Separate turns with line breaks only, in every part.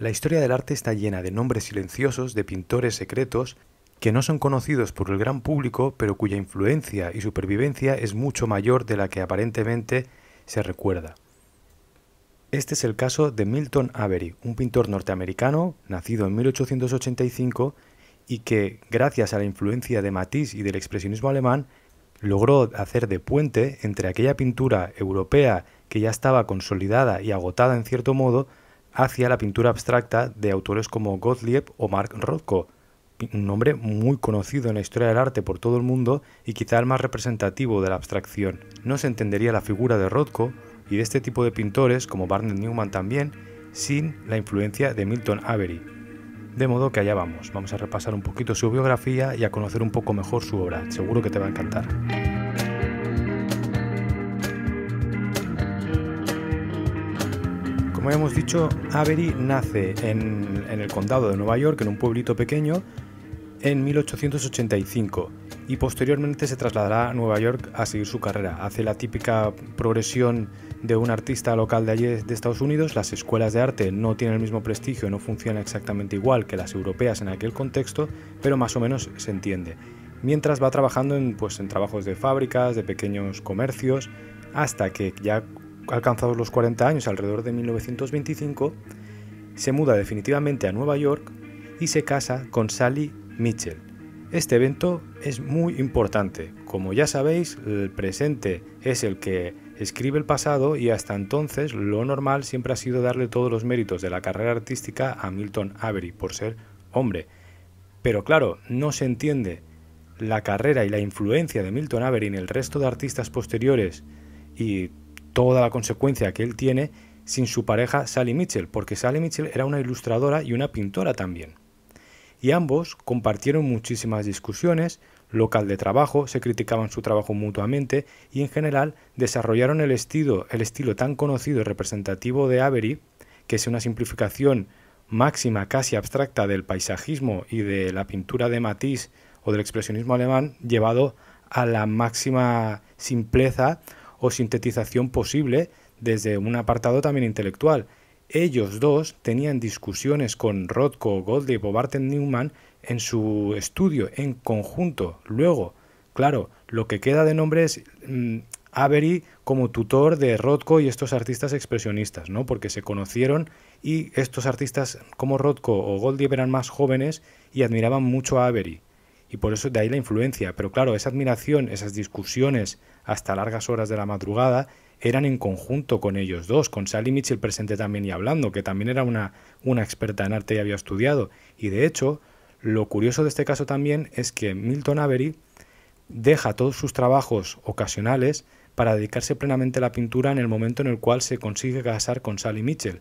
La historia del arte está llena de nombres silenciosos de pintores secretos que no son conocidos por el gran público, pero cuya influencia y supervivencia es mucho mayor de la que aparentemente se recuerda. Este es el caso de Milton Avery, un pintor norteamericano nacido en 1885 y que, gracias a la influencia de Matisse y del expresionismo alemán, logró hacer de puente entre aquella pintura europea que ya estaba consolidada y agotada en cierto modo hacia la pintura abstracta de autores como Gottlieb o Mark Rothko, un nombre muy conocido en la historia del arte por todo el mundo y quizá el más representativo de la abstracción. No se entendería la figura de Rothko y de este tipo de pintores como Barnett Newman también sin la influencia de Milton Avery. De modo que allá vamos, vamos a repasar un poquito su biografía y a conocer un poco mejor su obra, seguro que te va a encantar. Como hemos dicho, Avery nace en, el condado de Nueva York, en un pueblito pequeño, en 1885 y posteriormente se trasladará a Nueva York a seguir su carrera. Hace la típica progresión de un artista local de allí de Estados Unidos, las escuelas de arte no tienen el mismo prestigio, no funcionan exactamente igual que las europeas en aquel contexto, pero más o menos se entiende. Mientras va trabajando en, pues, en trabajos de fábricas, de pequeños comercios, hasta que ya alcanzados los 40 años, alrededor de 1925, se muda definitivamente a Nueva York y se casa con Sally Mitchell. Este evento es muy importante. Como ya sabéis, el presente es el que escribe el pasado y hasta entonces lo normal siempre ha sido darle todos los méritos de la carrera artística a Milton Avery por ser hombre. Pero claro, no se entiende la carrera y la influencia de Milton Avery en el resto de artistas posteriores y toda la consecuencia que él tiene sin su pareja Sally Mitchell, porque Sally Mitchell era una ilustradora y una pintora también. Y ambos compartieron muchísimas discusiones, local de trabajo, se criticaban su trabajo mutuamente y en general desarrollaron el estilo, el estilo tan conocido y representativo de Avery, que es una simplificación máxima casi abstracta del paisajismo y de la pintura de Matisse o del expresionismo alemán llevado a la máxima simpleza o sintetización posible desde un apartado también intelectual. Ellos dos tenían discusiones con Rothko, Goldie o Barton Newman en su estudio en conjunto. Luego, claro, lo que queda de nombre es mm, Avery como tutor de Rothko y estos artistas expresionistas, ¿no? Porque se conocieron y estos artistas como Rothko o Goldie eran más jóvenes y admiraban mucho a Avery. Y por eso de ahí la influencia. Pero claro, esa admiración, esas discusiones, hasta largas horas de la madrugada, eran en conjunto con ellos dos, con Sally Mitchell presente también y hablando, que también era una, una experta en arte y había estudiado. Y de hecho, lo curioso de este caso también es que Milton Avery deja todos sus trabajos ocasionales para dedicarse plenamente a la pintura en el momento en el cual se consigue casar con Sally Mitchell.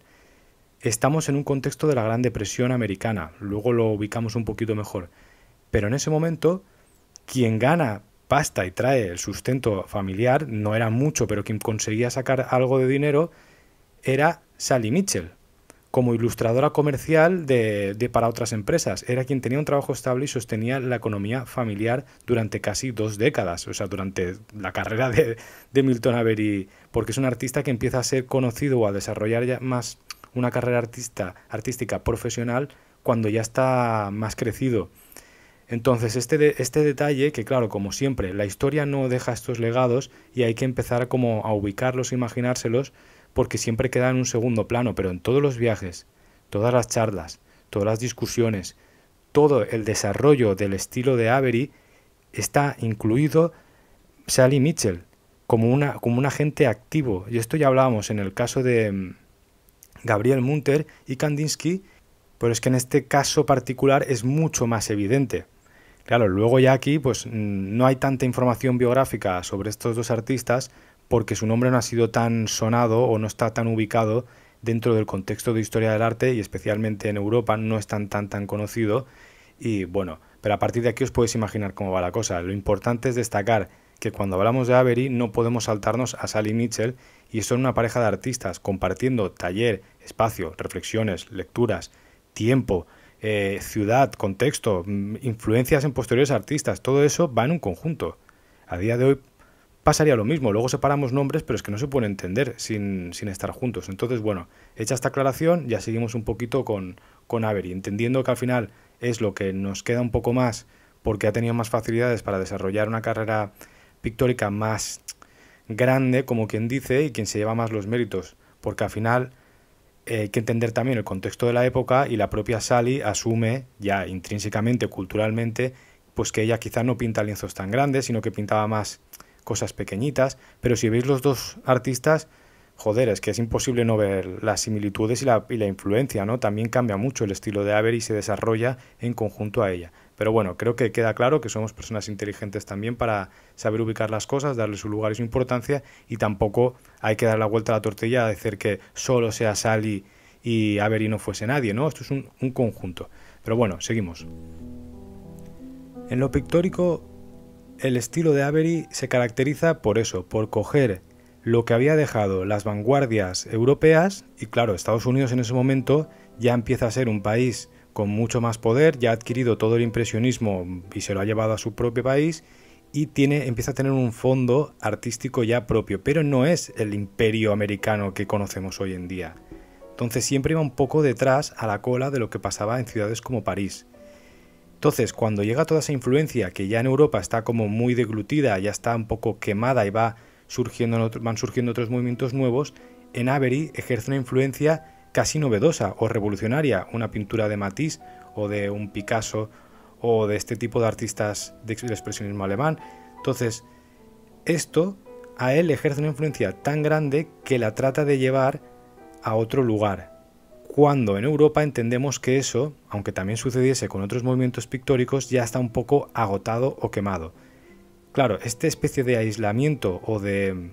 Estamos en un contexto de la Gran Depresión americana, luego lo ubicamos un poquito mejor, pero en ese momento quien gana pasta y trae el sustento familiar, no era mucho, pero quien conseguía sacar algo de dinero era Sally Mitchell, como ilustradora comercial de, para otras empresas. Era quien tenía un trabajo estable y sostenía la economía familiar durante casi dos décadas, o sea, durante la carrera de, Milton Avery, porque es un artista que empieza a ser conocido o a desarrollar ya más una carrera artista, artística profesional cuando ya está más crecido. Entonces, este, este detalle, que claro, como siempre, la historia no deja estos legados y hay que empezar como a ubicarlos, imaginárselos, porque siempre queda en un segundo plano, pero en todos los viajes, todas las charlas, todas las discusiones, todo el desarrollo del estilo de Avery está incluido Sally Mitchell como, una, como un agente activo. Y esto ya hablábamos en el caso de mm, Gabriel Munter y Kandinsky, pero es que en este caso particular es mucho más evidente. Claro, luego ya aquí pues no hay tanta información biográfica sobre estos dos artistas porque su nombre no ha sido tan sonado o no está tan ubicado dentro del contexto de historia del arte y especialmente en Europa no es tan tan tan conocido y bueno, pero a partir de aquí os podéis imaginar cómo va la cosa. Lo importante es destacar que cuando hablamos de Avery no podemos saltarnos a Sally Mitchell y son una pareja de artistas compartiendo taller, espacio, reflexiones, lecturas, tiempo, eh, ciudad, contexto, mm, influencias en posteriores artistas, todo eso va en un conjunto. A día de hoy pasaría lo mismo, luego separamos nombres, pero es que no se puede entender sin, sin estar juntos. Entonces, bueno, hecha esta aclaración, ya seguimos un poquito con, con Avery, entendiendo que al final es lo que nos queda un poco más porque ha tenido más facilidades para desarrollar una carrera pictórica más grande, como quien dice, y quien se lleva más los méritos, porque al final hay eh, que entender también el contexto de la época y la propia Sally asume ya intrínsecamente, culturalmente, pues que ella quizá no pinta lienzos tan grandes, sino que pintaba más cosas pequeñitas, pero si veis los dos artistas, joder, es que es imposible no ver las similitudes y la, y la influencia, ¿no? También cambia mucho el estilo de Avery y se desarrolla en conjunto a ella. Pero bueno, creo que queda claro que somos personas inteligentes también para saber ubicar las cosas, darle su lugar y su importancia y tampoco hay que dar la vuelta a la tortilla a decir que solo sea Sally y Avery no fuese nadie, ¿no? Esto es un, un conjunto. Pero bueno, seguimos. En lo pictórico, el estilo de Avery se caracteriza por eso, por coger lo que había dejado las vanguardias europeas, y claro, Estados Unidos en ese momento ya empieza a ser un país con mucho más poder, ya ha adquirido todo el impresionismo y se lo ha llevado a su propio país y tiene, empieza a tener un fondo artístico ya propio, pero no es el imperio americano que conocemos hoy en día. Entonces siempre va un poco detrás a la cola de lo que pasaba en ciudades como París. Entonces, cuando llega toda esa influencia que ya en Europa está como muy deglutida, ya está un poco quemada y va surgiendo, van surgiendo otros movimientos nuevos, en Avery ejerce una influencia casi novedosa o revolucionaria, una pintura de Matisse o de un Picasso o de este tipo de artistas del expresionismo alemán. Entonces, esto a él ejerce una influencia tan grande que la trata de llevar a otro lugar. Cuando en Europa entendemos que eso, aunque también sucediese con otros movimientos pictóricos, ya está un poco agotado o quemado. Claro, esta especie de aislamiento o de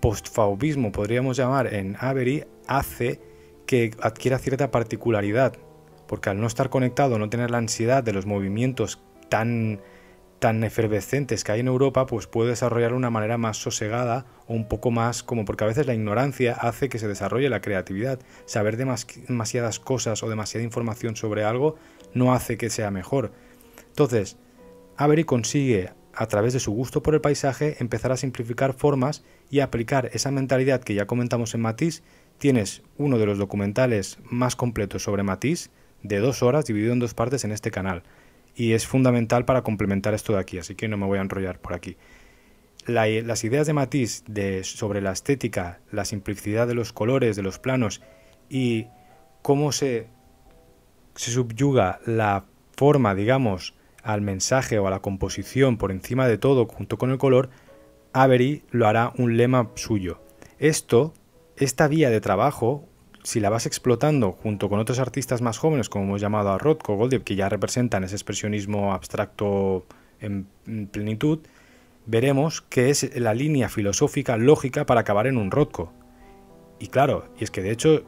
postfaubismo, podríamos llamar, en Avery, hace que adquiera cierta particularidad, porque al no estar conectado, no tener la ansiedad de los movimientos tan tan efervescentes que hay en Europa, pues puede desarrollar una manera más sosegada o un poco más como porque a veces la ignorancia hace que se desarrolle la creatividad. Saber demasiadas cosas o demasiada información sobre algo no hace que sea mejor. Entonces, Avery consigue, a través de su gusto por el paisaje, empezar a simplificar formas y aplicar esa mentalidad que ya comentamos en Matisse tienes uno de los documentales más completos sobre Matisse, de dos horas, dividido en dos partes en este canal. Y es fundamental para complementar esto de aquí, así que no me voy a enrollar por aquí. las ideas de Matisse de, sobre la estética, la simplicidad de los colores, de los planos y cómo se, se subyuga la forma, digamos, al mensaje o a la composición por encima de todo junto con el color, Avery lo hará un lema suyo. Esto esta vía de trabajo, si la vas explotando junto con otros artistas más jóvenes, como hemos llamado a Rothko, Goldiev, que ya representan ese expresionismo abstracto en plenitud, veremos que es la línea filosófica lógica para acabar en un Rothko. Y claro, y es que de hecho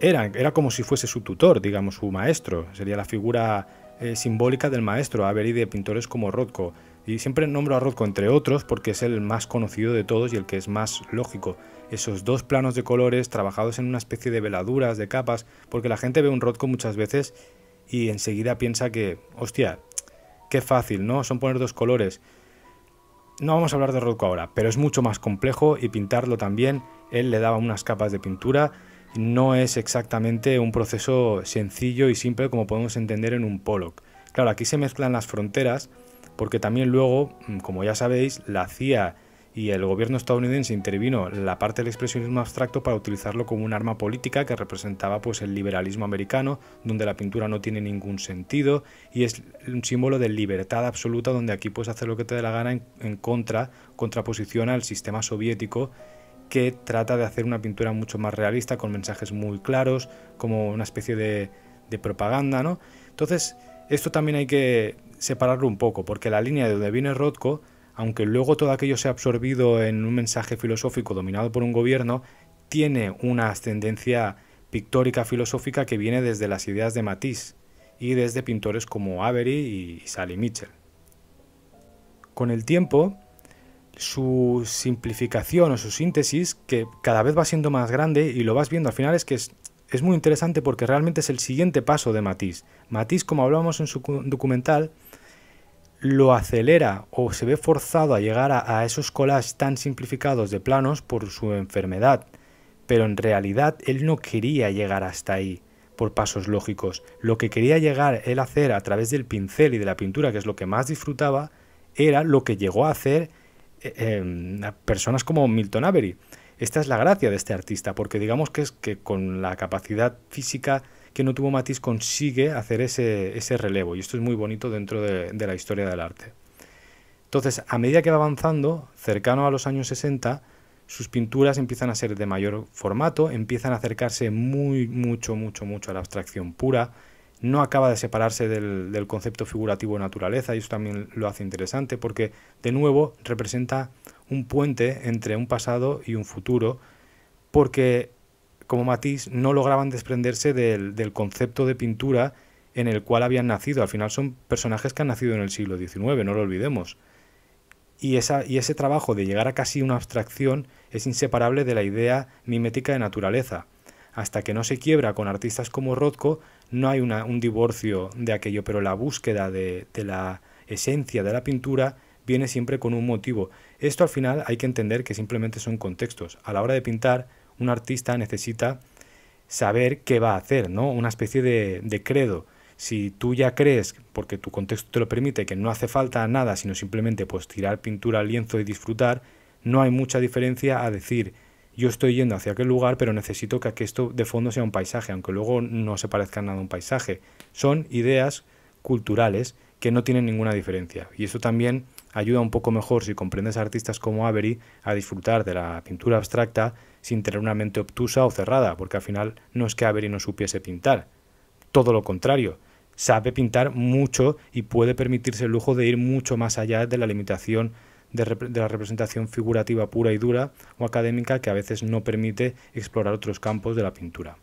era, era como si fuese su tutor, digamos, su maestro. Sería la figura eh, simbólica del maestro, y de pintores como Rothko. Y siempre nombro a Rothko entre otros porque es el más conocido de todos y el que es más lógico. Esos dos planos de colores trabajados en una especie de veladuras, de capas, porque la gente ve un Rothko muchas veces y enseguida piensa que, hostia, qué fácil, ¿no? Son poner dos colores. No vamos a hablar de Rothko ahora, pero es mucho más complejo y pintarlo también. Él le daba unas capas de pintura. No es exactamente un proceso sencillo y simple como podemos entender en un Pollock. Claro, aquí se mezclan las fronteras porque también luego, mm, como ya sabéis, la CIA y el gobierno estadounidense intervino la parte del expresionismo abstracto para utilizarlo como un arma política que representaba pues el liberalismo americano, donde la pintura no tiene ningún sentido y es un símbolo de libertad absoluta donde aquí puedes hacer lo que te dé la gana en, contra, contraposición al sistema soviético que trata de hacer una pintura mucho más realista con mensajes muy claros, como una especie de, propaganda, ¿no? Entonces, esto también hay que separarlo un poco, porque la línea de donde viene Rothko, aunque luego todo aquello se ha absorbido en un mensaje filosófico dominado por un gobierno, tiene una ascendencia pictórica filosófica que viene desde las ideas de Matisse y desde pintores como Avery y Sally Mitchell. Con el tiempo, su simplificación o su síntesis, que cada vez va siendo más grande y lo vas viendo al final, es que es, es muy interesante porque realmente es el siguiente paso de Matisse. Matisse, como hablábamos en su documental, lo acelera o se ve forzado a llegar a, esos collages tan simplificados de planos por su enfermedad, pero en realidad él no quería llegar hasta ahí por pasos lógicos. Lo que quería llegar él a hacer a través del pincel y de la pintura, que es lo que más disfrutaba, era lo que llegó a hacer eh, em, personas como Milton Avery esta es la gracia de este artista, porque digamos que es que con la capacidad física que no tuvo Matisse consigue hacer ese, relevo, y esto es muy bonito dentro de, la historia del arte. Entonces, a medida que va avanzando, cercano a los años 60, sus pinturas empiezan a ser de mayor formato, empiezan a acercarse muy, mucho, mucho, mucho a la abstracción pura, no acaba de separarse del, del concepto figurativo de naturaleza, y eso también lo hace interesante, porque de nuevo representa un puente entre un pasado y un futuro, porque como matiz, no lograban desprenderse del, concepto de pintura en el cual habían nacido. Al final son personajes que han nacido en el siglo XIX, no lo olvidemos. Y, esa, y, ese trabajo de llegar a casi una abstracción es inseparable de la idea mimética de naturaleza. Hasta que no se quiebra con artistas como Rothko, no hay un divorcio de aquello, pero la búsqueda de la esencia de la pintura viene siempre con un motivo. Esto al final hay que entender que simplemente son contextos. A la hora de pintar, un artista necesita saber qué va a hacer, ¿no? Una especie de, credo. Si tú ya crees, porque tu contexto te lo permite, que no hace falta nada, sino simplemente pues tirar pintura al lienzo y disfrutar, no hay mucha diferencia a decir yo estoy yendo hacia aquel lugar, pero necesito que esto de fondo sea un paisaje, aunque luego no se parezca nada a un paisaje. Son ideas culturales que no tienen ninguna diferencia. Y eso también ayuda un poco mejor si comprendes a artistas como Avery a disfrutar de la pintura abstracta sin tener una mente obtusa o cerrada, porque al final no es que Avery no supiese pintar, todo lo contrario, sabe pintar mucho y puede permitirse el lujo de ir mucho más allá de la limitación de, de, la representación figurativa pura y dura o académica que a veces no permite explorar otros campos de la pintura.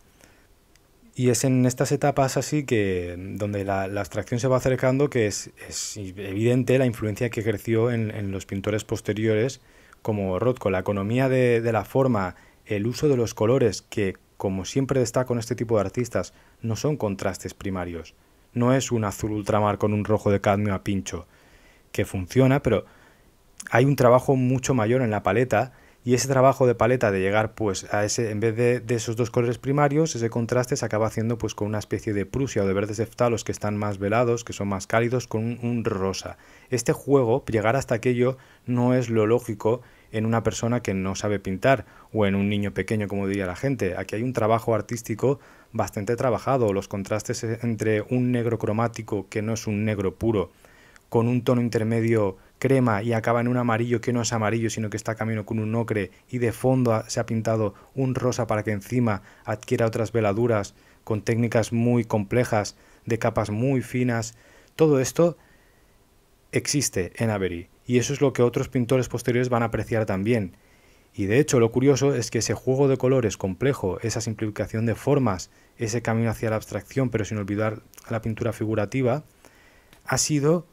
Y es en estas etapas así que donde la, abstracción se va acercando que es, es evidente la influencia que creció en, los pintores posteriores como Rothko. La economía de, de, la forma, el uso de los colores, que como siempre destaco con este tipo de artistas, no son contrastes primarios. No es un azul ultramar con un rojo de cadmio a pincho, que funciona, pero hay un trabajo mucho mayor en la paleta y ese trabajo de paleta de llegar pues a ese, en vez de, esos dos colores primarios, ese contraste se acaba haciendo pues con una especie de prusia o de verdes eftalos que están más velados, que son más cálidos, con un rosa. Este juego, llegar hasta aquello, no es lo lógico en una persona que no sabe pintar o en un niño pequeño, como diría la gente. Aquí hay un trabajo artístico bastante trabajado, los contrastes e, entre un negro cromático que no es un negro puro, con un tono intermedio crema y acaba en un amarillo que no es amarillo, sino que está camino con un ocre y de fondo se ha pintado un rosa para que encima adquiera otras veladuras con técnicas muy complejas, de capas muy finas. Todo esto existe en Avery y eso es lo que otros pintores posteriores van a apreciar también. Y de hecho lo curioso es que ese juego de colores complejo, esa simplificación de formas, ese camino hacia la abstracción pero sin olvidar la pintura figurativa, ha sido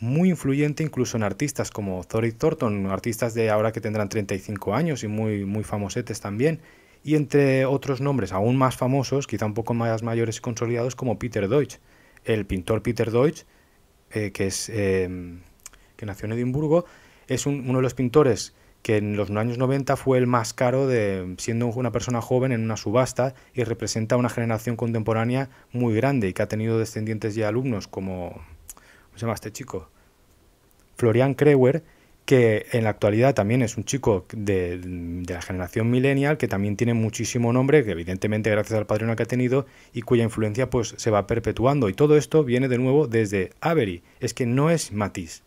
muy influyente incluso en artistas como Thorry Thornton, artistas de ahora que tendrán 35 años y muy, muy famosetes también, y entre otros nombres aún más famosos, quizá un poco más mayores y consolidados, como Peter Deutsch, el pintor Peter Deutsch, eh, que, es, em, que nació en Edimburgo, es uno de los pintores que en los años 90 fue el más caro de siendo una persona joven en una subasta y representa una generación contemporánea muy grande y que ha tenido descendientes y alumnos como se llama este chico? Florian Kreuer, que en la actualidad también es un chico de, la generación millennial, que también tiene muchísimo nombre, que evidentemente gracias al padrino que ha tenido y cuya influencia pues se va perpetuando. Y todo esto viene de nuevo desde Avery, es que no es Matisse.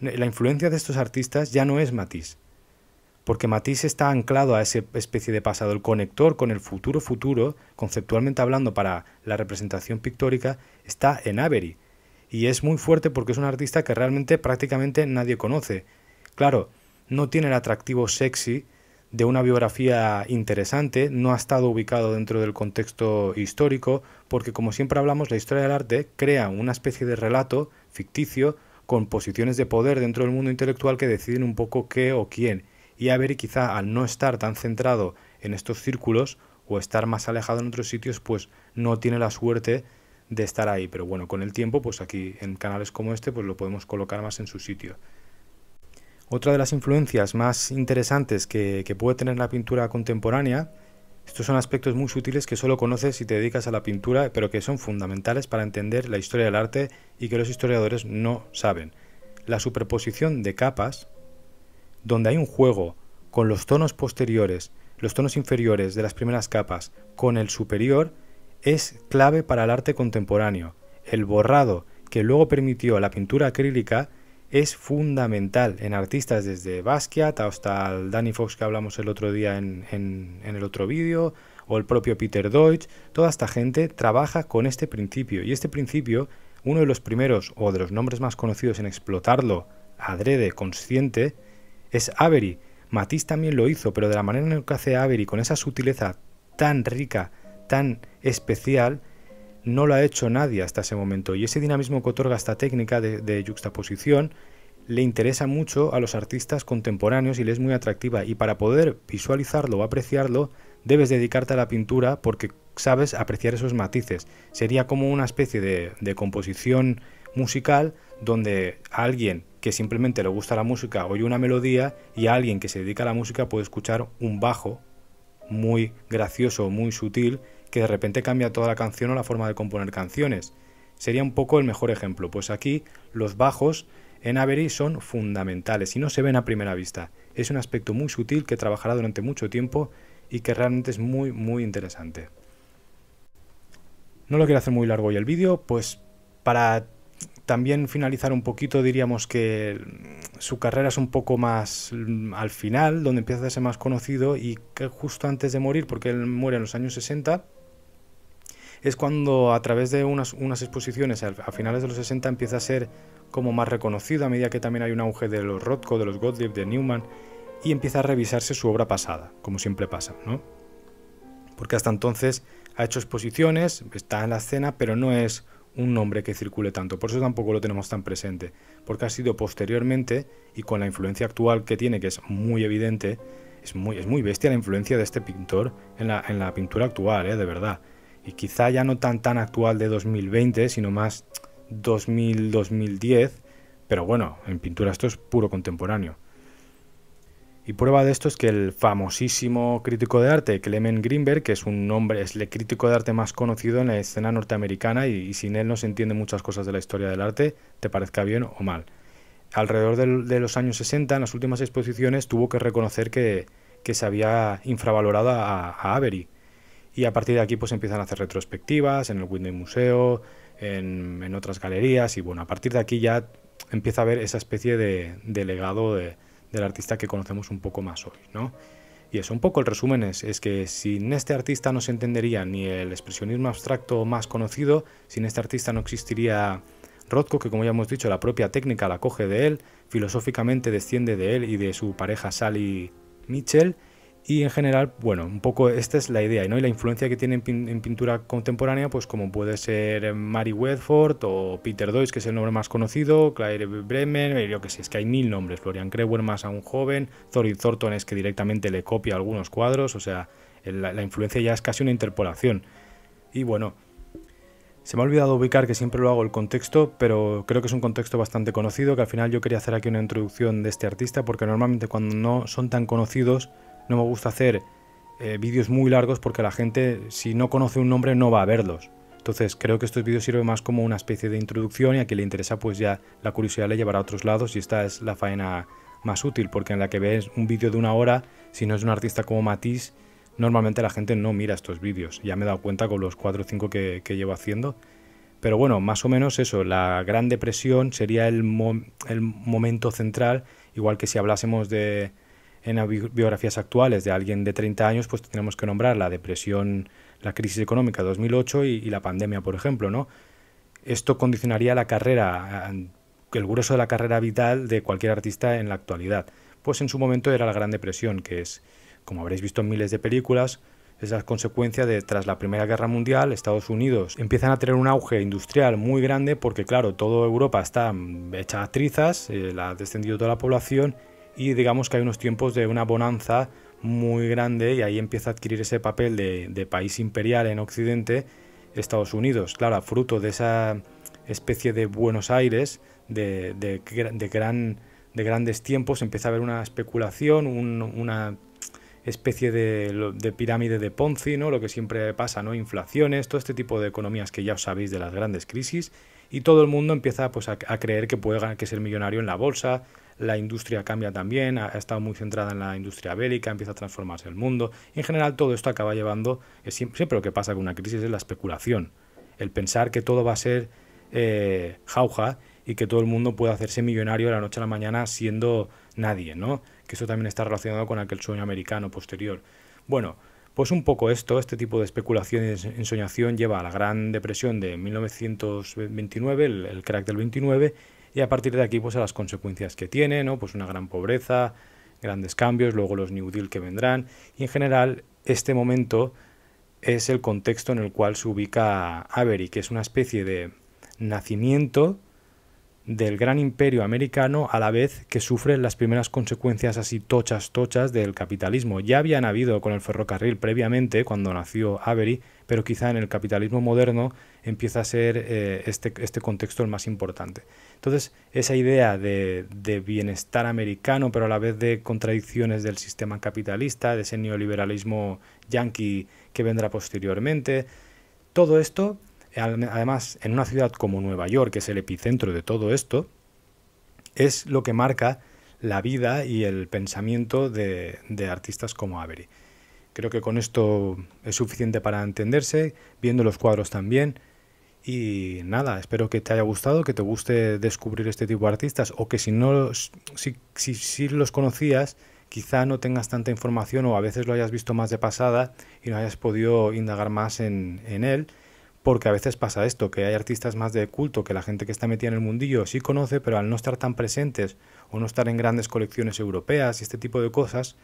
La influencia de estos artistas ya no es Matisse, porque Matisse está anclado a esa especie de pasado, el conector con el futuro futuro, conceptualmente hablando para la representación pictórica, está en Avery y es muy fuerte porque es un artista que realmente prácticamente nadie conoce. Claro, no tiene el atractivo sexy de una biografía interesante, no ha estado ubicado dentro del contexto histórico, porque como siempre hablamos, la historia del arte crea una especie de relato ficticio con posiciones de poder dentro del mundo intelectual que deciden un poco qué o quién. Y a ver, quizá al no estar tan centrado en estos círculos o estar más alejado en otros sitios, pues no tiene la suerte de estar ahí. Pero bueno, con el tiempo, pues aquí en canales como este, pues lo podemos colocar más en su sitio. Otra de las influencias más interesantes que, puede tener la pintura contemporánea, estos son aspectos muy sutiles que solo conoces si te dedicas a la pintura, pero que son fundamentales para entender la historia del arte y que los historiadores no saben. La superposición de capas, donde hay un juego con los tonos posteriores, los tonos inferiores de las primeras capas con el superior, es clave para el arte contemporáneo. El borrado, que luego permitió la pintura acrílica, es fundamental en artistas desde Basquiat hasta el Danny Fox que hablamos el otro día en, el otro vídeo, o el propio Peter Deutsch. Toda esta gente trabaja con este principio y este principio, uno de los primeros o de los nombres más conocidos en explotarlo adrede, consciente, es Avery. Matisse también lo hizo, pero de la manera en la que hace Avery, con esa sutileza tan rica tan especial no lo ha hecho nadie hasta ese momento. Y ese dinamismo que otorga esta técnica de, juxtaposición le interesa mucho a los artistas contemporáneos y le es muy atractiva. Y para poder visualizarlo o apreciarlo, debes dedicarte a la pintura porque sabes apreciar esos matices. Sería como una especie de, de composición musical donde alguien que simplemente le gusta la música oye una melodía y alguien que se dedica a la música puede escuchar un bajo muy gracioso, muy sutil que de repente cambia toda la canción o la forma de componer canciones. Sería un poco el mejor ejemplo, pues aquí los bajos en Avery son fundamentales y no se ven a primera vista. Es un aspecto muy sutil que trabajará durante mucho tiempo y que realmente es muy muy interesante. No lo quiero hacer muy largo hoy el vídeo, pues para también finalizar un poquito diríamos que su carrera es un poco más al final, donde empieza a ser más conocido y que justo antes de morir, porque él muere en los años 60, es cuando a través de unas, exposiciones a, finales de los 60 empieza a ser como más reconocido a medida que también hay un auge de los Rothko, de los Gottlieb, de Newman y empieza a revisarse su obra pasada, como siempre pasa, ¿no? Porque hasta entonces ha hecho exposiciones, está en la escena, pero no es un nombre que circule tanto, por eso tampoco lo tenemos tan presente, porque ha sido posteriormente y con la influencia actual que tiene, que es muy evidente, es muy, bestia la influencia de este pintor en la, pintura actual, ¿eh? de verdad y quizá ya no tan tan actual de 2020, sino más 2000-2010, pero bueno, en pintura esto es puro contemporáneo. Y prueba de esto es que el famosísimo crítico de arte Clement Greenberg, que es un nombre, es el crítico de arte más conocido en la escena norteamericana y, sin él no se entiende muchas cosas de la historia del arte, te parezca bien o mal. Alrededor de, los años 60, en las últimas exposiciones, tuvo que reconocer que, se había infravalorado a Avery y a partir de aquí pues empiezan a hacer retrospectivas en el Whitney Museo, en, otras galerías y bueno, a partir de aquí ya empieza a haber esa especie de, de legado del artista que conocemos un poco más hoy, ¿no? Y eso, un poco el resumen es, es, que sin este artista no se entendería ni el expresionismo abstracto más conocido, sin este artista no existiría Rothko, que como ya hemos dicho, la propia técnica la coge de él, filosóficamente desciende de él y de su pareja Sally Mitchell, y en general, bueno, un poco esta es la idea, ¿no? Y la influencia que tiene en, pintura contemporánea, pues como puede ser eh, Mary Wedford o Peter Doyce, que es el nombre más conocido, Claire Bremen, eh, yo que sé, es que hay mil nombres, Florian Krewer más a un joven, y Thornton es que directamente le copia algunos cuadros, o sea, la influencia ya es casi una interpolación. Y bueno, se me ha olvidado ubicar, que siempre lo hago el contexto, pero creo que es un contexto bastante conocido, que al final yo quería hacer aquí una introducción de este artista, porque normalmente cuando no son tan conocidos no me gusta hacer eh, vídeos muy largos porque la gente, si no conoce un nombre, no va a verlos. Entonces creo que estos vídeos sirven más como una especie de introducción y a quien le interesa pues ya la curiosidad le llevará a otros lados y esta es la faena más útil porque en la que ves un vídeo de una hora, si no es un artista como Matisse, normalmente la gente no mira estos vídeos. Ya me he dado cuenta con los 4 o 5 que, llevo haciendo. Pero bueno, más o menos eso, la Gran Depresión sería el momento central, igual que si hablásemos de, en biografías actuales de alguien de 30 años, pues tenemos que nombrar la depresión, la crisis económica de 2008 y, la pandemia, por ejemplo, ¿no? Esto condicionaría la carrera, el grueso de la carrera vital de cualquier artista en la actualidad. Pues en su momento era la Gran Depresión, que es, como habréis visto en miles de películas, es la consecuencia de tras la Primera Guerra Mundial, Estados Unidos empiezan a tener un auge industrial muy grande porque claro, toda Europa está mm, hecha a trizas, eh, la ha descendido toda la población y digamos que hay unos tiempos de una bonanza muy grande y ahí empieza a adquirir ese papel de, país imperial en Occidente Estados Unidos. Claro, fruto de esa especie de Buenos Aires, de, gran, de grandes tiempos, empieza a haber una especulación, una especie de, pirámide de Ponzi, ¿no? lo que siempre pasa, ¿no? inflaciones, todo este tipo de economías que ya os sabéis de las grandes crisis, y todo el mundo empieza pues, a, a creer que puede ganar, que ser millonario en la bolsa, la industria cambia también, ha, estado muy centrada en la industria bélica, empieza a transformarse el mundo. en general todo esto acaba llevando, eh, siempre, lo que pasa con una crisis es la especulación, el pensar que todo va a ser eh, jauja y que todo el mundo puede hacerse millonario de la noche a la mañana siendo nadie, ¿no? Que eso también está relacionado con aquel sueño americano posterior. Bueno, pues un poco esto, este tipo de especulación y ensoñación lleva a la Gran Depresión de 1929, el crack del 29, y a partir de aquí pues a las consecuencias que tiene, ¿no? Pues una gran pobreza, grandes cambios, luego los New Deal que vendrán y en general este momento es el contexto en el cual se ubica Avery, que es una especie de nacimiento del gran imperio americano a la vez que sufre las primeras consecuencias así tochas tochas del capitalismo. Ya habían habido con el ferrocarril previamente cuando nació Avery, pero quizá en el capitalismo moderno empieza a ser eh, este, este, contexto el más importante. Entonces, esa idea de, de bienestar americano, pero a la vez de contradicciones del sistema capitalista, de ese neoliberalismo yankee que vendrá posteriormente, todo esto además en una ciudad como Nueva York, que es el epicentro de todo esto, es lo que marca la vida y el pensamiento de, artistas como Avery. Creo que con esto es suficiente para entenderse, viendo los cuadros también. Y nada, espero que te haya gustado, que te guste descubrir este tipo de artistas o que si no si, si, los conocías, quizá no tengas tanta información o a veces lo hayas visto más de pasada y no hayas podido indagar más en él porque a veces pasa esto, que hay artistas más de culto que la gente que está metida en el mundillo sí conoce, pero al no estar tan presentes o no estar en grandes colecciones europeas y este tipo de cosas,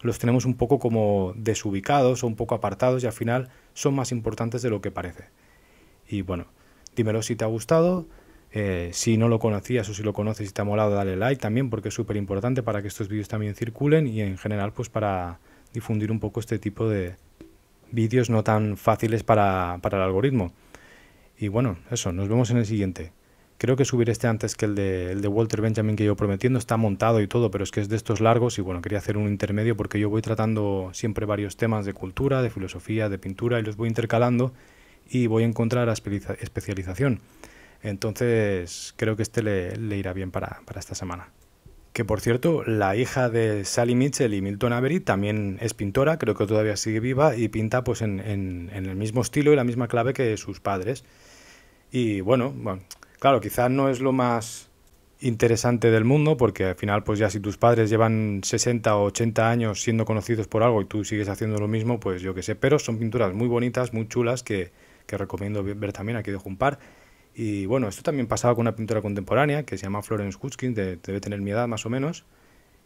los tenemos un poco como desubicados o un poco apartados y al final son más importantes de lo que parece. Y bueno, dímelo si te ha gustado. Eh, si no lo conocías o si lo conoces y te ha molado, dale like también porque es súper importante para que estos vídeos también circulen y en general pues para difundir un poco este tipo de, vídeos no tan fáciles para, para el algoritmo. Y bueno, eso, nos vemos en el siguiente. Creo que subir este antes que el de, el de, Walter Benjamin que yo prometiendo está montado y todo, pero es que es de estos largos y bueno, quería hacer un intermedio porque yo voy tratando siempre varios temas de cultura, de filosofía, de pintura y los voy intercalando y voy a encontrar especialización. Entonces creo que este le, irá bien para esta semana que por cierto, la hija de Sally Mitchell y Milton Avery también es pintora, creo que todavía sigue viva y pinta pues en, el mismo estilo y la misma clave que sus padres. Y bueno, bueno, claro, quizás no es lo más interesante del mundo porque al final pues ya si tus padres llevan 60 o 80 años siendo conocidos por algo y tú sigues haciendo lo mismo, pues yo qué sé, pero son pinturas muy bonitas, muy chulas que, recomiendo ver también, aquí de Jumpar. Y bueno, esto también pasaba con una pintora contemporánea que se llama Florence Hutchins, de, debe tener mi edad más o menos,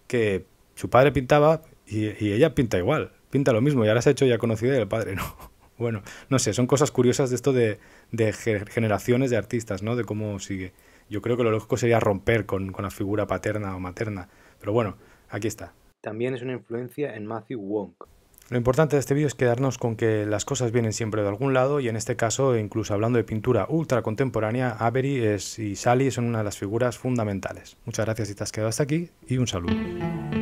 que su padre pintaba y, ella pinta igual, pinta lo mismo, y ahora se ha hecho ya conocida y el padre no. Bueno, no sé, son cosas curiosas de esto de, generaciones de artistas, ¿no? De cómo sigue. Yo creo que lo lógico sería romper con, con la figura paterna o materna, pero bueno, aquí está. También es una influencia en Matthew Wong, lo importante de este vídeo es quedarnos con que las cosas vienen siempre de algún lado y en este caso, incluso hablando de pintura ultra contemporánea, Avery y Sally son una de las figuras fundamentales. Muchas gracias si te has quedado hasta aquí y un saludo.